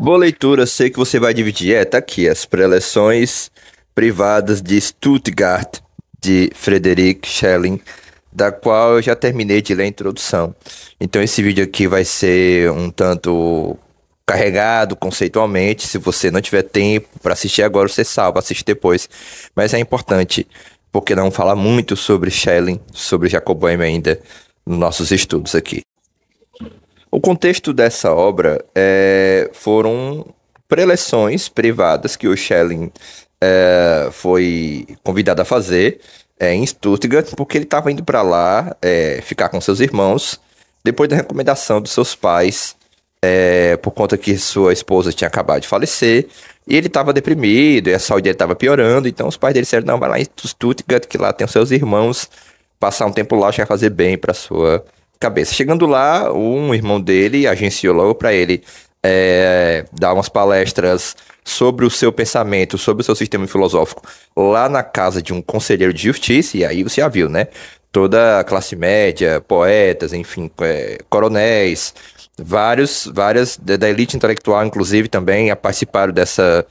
Boa leitura, sei que você vai dividir. É, tá aqui, as preleções privadas de Stuttgart, de Frederick Schelling, da qual eu já terminei de ler a introdução. Então esse vídeo aqui vai ser um tanto carregado conceitualmente. Se você não tiver tempo para assistir agora, você salva, assiste depois. Mas é importante, porque não fala muito sobre Schelling, sobre Jacob Boehme ainda, nos nossos estudos aqui. O contexto dessa obra é, foram preleções privadas que o Schelling é, foi convidado a fazer é, em Stuttgart, porque ele estava indo para lá é, ficar com seus irmãos, depois da recomendação dos seus pais, é, por conta que sua esposa tinha acabado de falecer, e ele estava deprimido, e a saúde dele estava piorando, então os pais dele disseram, não, vai lá em Stuttgart, que lá tem os seus irmãos, passar um tempo lá, acho que vai fazer bem para sua cabeça. Chegando lá, um irmão dele agenciou logo para ele é, dar umas palestras sobre o seu pensamento, sobre o seu sistema filosófico lá na casa de um conselheiro de justiça, e aí você já viu, né? Toda a classe média, poetas, enfim, é, coronéis, vários, várias da elite intelectual, inclusive, também participaram dessa,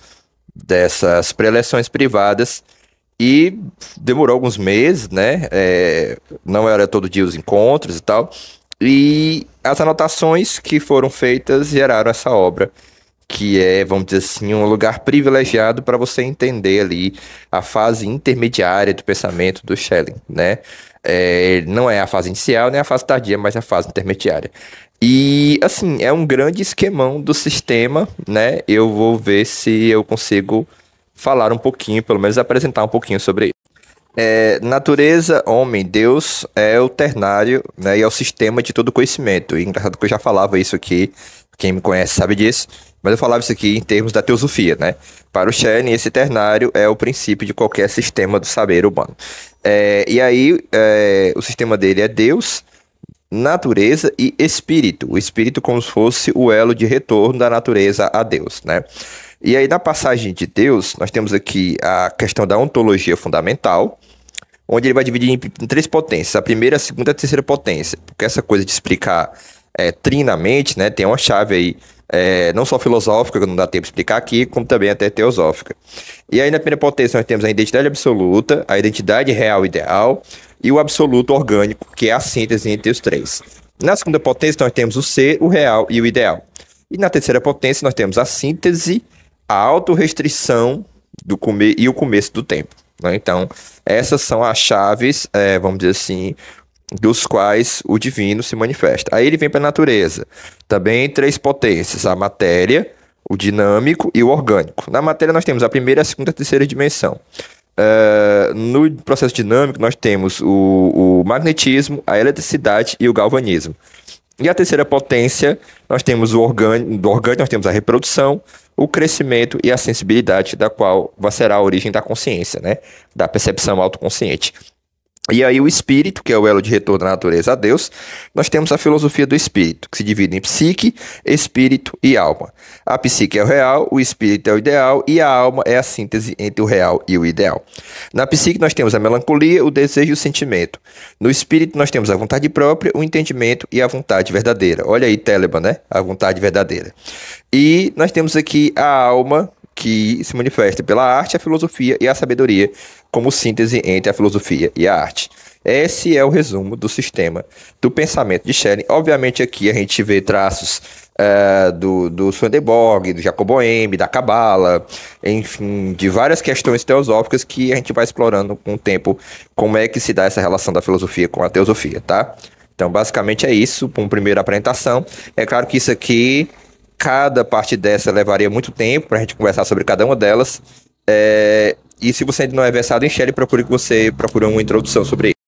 dessas preleções privadas e demorou alguns meses, né? É, não era todo dia os encontros e tal. E as anotações que foram feitas geraram essa obra, que é, vamos dizer assim, um lugar privilegiado para você entender ali a fase intermediária do pensamento do Schelling, né? É, não é a fase inicial nem a fase tardia, mas a fase intermediária. E, assim, é um grande esquemão do sistema, né? Eu vou ver se eu consigo falar um pouquinho, pelo menos apresentar um pouquinho sobre ele. É, natureza, homem, Deus é o ternário né, e é o sistema de todo conhecimento. E engraçado que eu já falava isso aqui, quem me conhece sabe disso, mas eu falava isso aqui em termos da teosofia, né? Para o Schelling, esse ternário é o princípio de qualquer sistema do saber humano. É, e aí, é, o sistema dele é Deus, natureza e espírito. O espírito como se fosse o elo de retorno da natureza a Deus, né? E aí, na passagem de Deus, nós temos aqui a questão da ontologia fundamental, onde ele vai dividir em, três potências: a primeira, a segunda e a terceira potência. Porque essa coisa de explicar é, trinamente, né, tem uma chave aí, é, não só filosófica, que não dá tempo de explicar aqui, como também até teosófica. E aí, na primeira potência, nós temos a identidade absoluta, a identidade real ideal e o absoluto orgânico, que é a síntese entre os três. Na segunda potência, nós temos o ser, o real e o ideal. E na terceira potência, nós temos a síntese a autorrestrição do comer e o começo do tempo. Né? Então, essas são as chaves, é, vamos dizer assim, dos quais o divino se manifesta. Aí ele vem para a natureza. Também três potências: a matéria, o dinâmico e o orgânico. Na matéria, nós temos a primeira, a segunda e a terceira dimensão. Uh, no processo dinâmico, nós temos o, o magnetismo, a eletricidade e o galvanismo. E a terceira potência, nós temos o orgânico, do orgânico nós temos a reprodução, o crescimento e a sensibilidade, da qual será a origem da consciência, né? da percepção autoconsciente. E aí o espírito, que é o elo de retorno da natureza a Deus, nós temos a filosofia do espírito, que se divide em psique, espírito e alma. A psique é o real, o espírito é o ideal e a alma é a síntese entre o real e o ideal. Na psique nós temos a melancolia, o desejo e o sentimento. No espírito nós temos a vontade própria, o entendimento e a vontade verdadeira. Olha aí Téleba, né? A vontade verdadeira. E nós temos aqui a alma, que se manifesta pela arte, a filosofia e a sabedoria, como síntese entre a filosofia e a arte. Esse é o resumo do sistema do pensamento de Schelling. Obviamente, aqui a gente vê traços uh, do, do Swedenborg, do Jacob Boehme, da Cabala, enfim, de várias questões teosóficas que a gente vai explorando com o tempo como é que se dá essa relação da filosofia com a teosofia, tá? Então, basicamente é isso, para uma primeira apresentação. É claro que isso aqui cada parte dessa levaria muito tempo para a gente conversar sobre cada uma delas. É, e se você ainda não é versado em Shell, procure que você procure uma introdução sobre